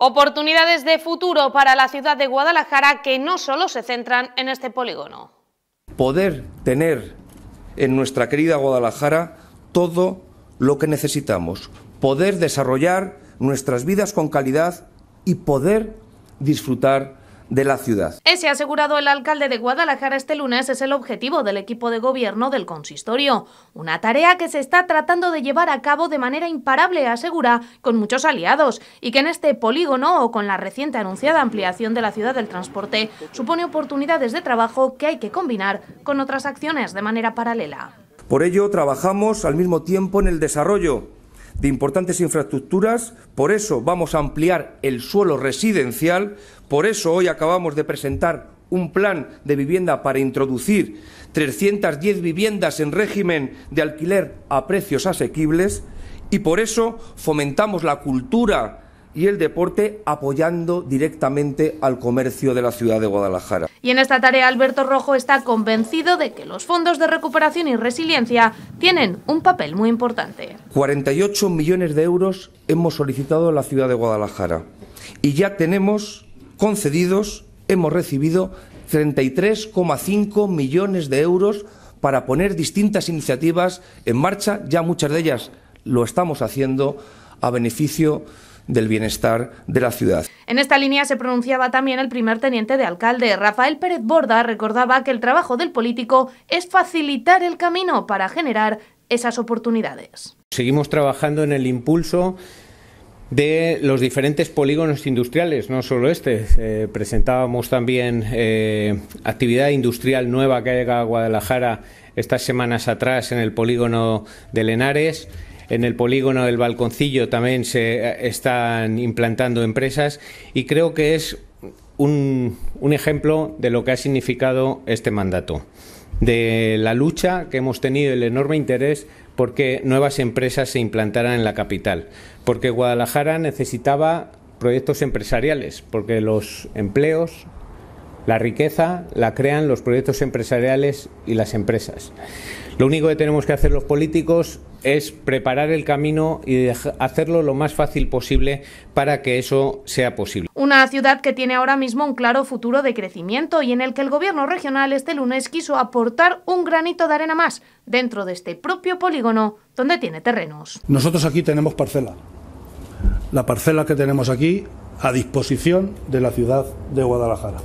Oportunidades de futuro para la ciudad de Guadalajara que no solo se centran en este polígono. Poder tener en nuestra querida Guadalajara todo lo que necesitamos, poder desarrollar nuestras vidas con calidad y poder disfrutar de la ciudad. Ese asegurado el alcalde de Guadalajara este lunes es el objetivo del equipo de gobierno del consistorio, una tarea que se está tratando de llevar a cabo de manera imparable, asegura, con muchos aliados, y que en este polígono o con la reciente anunciada ampliación de la ciudad del transporte supone oportunidades de trabajo que hay que combinar con otras acciones de manera paralela. Por ello, trabajamos al mismo tiempo en el desarrollo de importantes infraestructuras, por eso vamos a ampliar el suelo residencial, por eso hoy acabamos de presentar un plan de vivienda para introducir 310 viviendas en régimen de alquiler a precios asequibles y por eso fomentamos la cultura y el deporte apoyando directamente al comercio de la ciudad de Guadalajara. Y en esta tarea Alberto Rojo está convencido de que los fondos de recuperación y resiliencia tienen un papel muy importante. 48 millones de euros hemos solicitado a la ciudad de Guadalajara y ya tenemos concedidos, hemos recibido 33,5 millones de euros para poner distintas iniciativas en marcha, ya muchas de ellas lo estamos haciendo a beneficio del bienestar de la ciudad. En esta línea se pronunciaba también el primer teniente de alcalde. Rafael Pérez Borda recordaba que el trabajo del político es facilitar el camino para generar esas oportunidades. Seguimos trabajando en el impulso de los diferentes polígonos industriales, no solo este. Eh, presentábamos también eh, actividad industrial nueva que ha llegado a Guadalajara estas semanas atrás en el polígono de Lenares en el polígono del Balconcillo también se eh, están implantando empresas y creo que es un, ejemplo de lo que ha significado este mandato, de la lucha que hemos tenido, el enorme interés porque nuevas empresas se implantaran en la capital, porque Guadalajara necesitaba proyectos empresariales, porque los empleos, la riqueza la crean los proyectos empresariales y las empresas. Lo único que tenemos que hacer los políticos es preparar el camino y hacerlo lo más fácil posible para que eso sea posible. Una ciudad que tiene ahora mismo un claro futuro de crecimiento y en el que el gobierno regional este lunes quiso aportar un granito de arena más dentro de este propio polígono donde tiene terrenos. Nosotros aquí tenemos parcela. La parcela que tenemos aquí a disposición de la ciudad de Guadalajara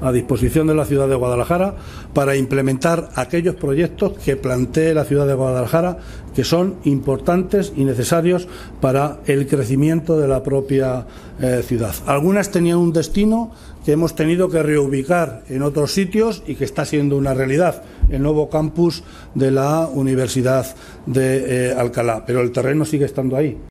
a disposición de la ciudad de Guadalajara para implementar aquellos proyectos que plantee la ciudad de Guadalajara que son importantes y necesarios para el crecimiento de la propia eh, ciudad. Algunas tenían un destino que hemos tenido que reubicar en otros sitios y que está siendo una realidad, el nuevo campus de la Universidad de eh, Alcalá, pero el terreno sigue estando ahí.